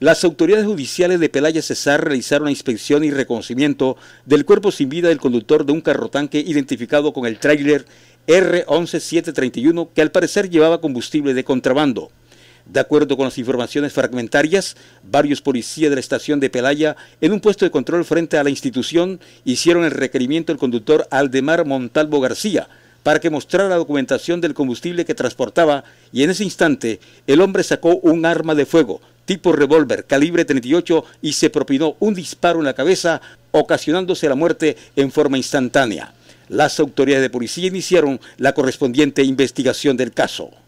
Las autoridades judiciales de Pelaya Cesar realizaron la inspección y reconocimiento del cuerpo sin vida del conductor de un carro tanque identificado con el tráiler R11731 que al parecer llevaba combustible de contrabando. De acuerdo con las informaciones fragmentarias, varios policías de la estación de Pelaya, en un puesto de control frente a la institución, hicieron el requerimiento al conductor Aldemar Montalvo García, para que mostrara la documentación del combustible que transportaba y en ese instante el hombre sacó un arma de fuego tipo revólver calibre 38 y se propinó un disparo en la cabeza, ocasionándose la muerte en forma instantánea. Las autoridades de policía iniciaron la correspondiente investigación del caso.